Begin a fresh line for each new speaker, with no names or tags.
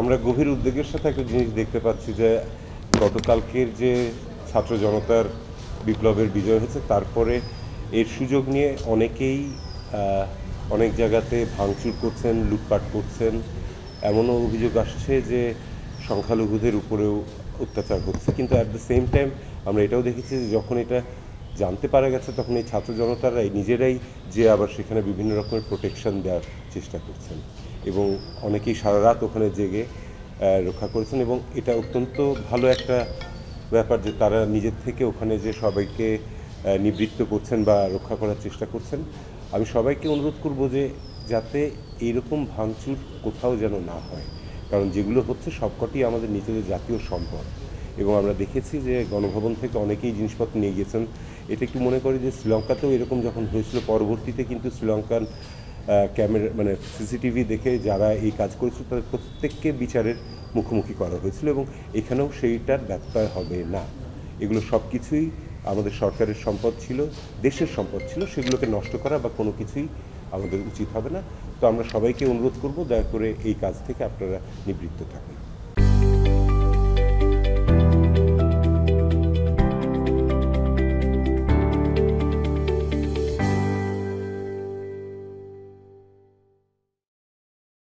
আমরা গভীর উদ্বেগের সাথে একটা জিনিস দেখতে পাচ্ছি যে গতকালকের যে ছাত্র জনতার বিপ্লবের বিজয় হয়েছে তারপরে এর সুযোগ নিয়ে অনেকেই অনেক জায়গাতে ভাঙচুর করছেন লুটপাট করছেন এমনও অভিযোগ আসছে যে সংখ্যালঘুদের উপরেও অত্যাচার হচ্ছে কিন্তু অ্যাট দ্য সেম টাইম আমরা এটাও দেখেছি যে যখন এটা জানতে পারা গেছে তখন এই ছাত্র জনতারাই নিজেরাই যে আবার সেখানে বিভিন্ন রকমের প্রোটেকশন দেওয়ার চেষ্টা করছেন এবং অনেকেই সারা রাত ওখানে জেগে রক্ষা করেছেন এবং এটা অত্যন্ত ভালো একটা ব্যাপার যে তারা নিজের থেকে ওখানে যে সবাইকে নিবৃত্ত করছেন বা রক্ষা করার চেষ্টা করছেন আমি সবাইকে অনুরোধ করব যে যাতে এইরকম ভাঙচুর কোথাও যেন না হয় কারণ যেগুলো হচ্ছে সবকটি আমাদের নিজেদের জাতীয় সম্পদ এবং আমরা দেখেছি যে গণভবন থেকে অনেকেই জিনিসপত্র নিয়ে গেছেন এটা একটু মনে করি যে শ্রীলঙ্কাতেও এরকম যখন হয়েছিল পরবর্তীতে কিন্তু শ্রীলঙ্কান ক্যামেরা মানে সিসিটিভি দেখে যারা এই কাজ করেছিল তাদের প্রত্যেককে বিচারের মুখোমুখি করা হয়েছিল এবং এখানেও সেইটার ব্যত্যয় হবে না এগুলো সব কিছুই আমাদের সরকারের সম্পদ ছিল দেশের সম্পদ ছিল সেগুলোকে নষ্ট করা বা কোনো কিছুই আমাদের উচিত হবে না তো আমরা সবাইকে অনুরোধ করব দয়া করে এই কাজ থেকে আপনারা নিবৃত্ত থাকুন